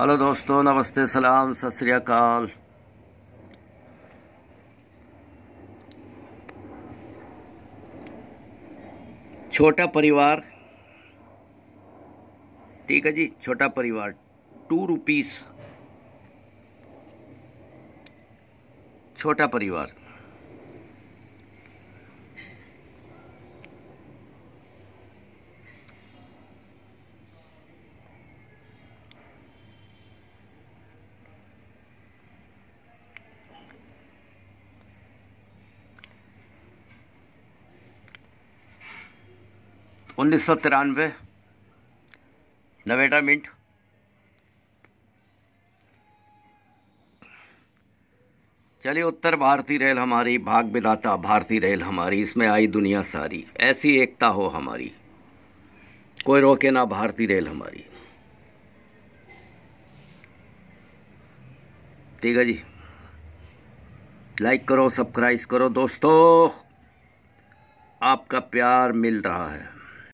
hello दोस्तों नमस्ते सलाम सत श्रीकाल छोटा परिवार ठीक है जी छोटा परिवार टू रुपीस छोटा परिवार उन्नीस सौ तिरानवे नवेटा मिंट चलिए उत्तर भारतीय रेल हमारी भाग विदाता भारतीय रेल हमारी इसमें आई दुनिया सारी ऐसी एकता हो हमारी कोई रोके ना भारतीय रेल हमारी ठीक है जी लाइक करो सब्सक्राइब करो दोस्तों आपका प्यार मिल रहा है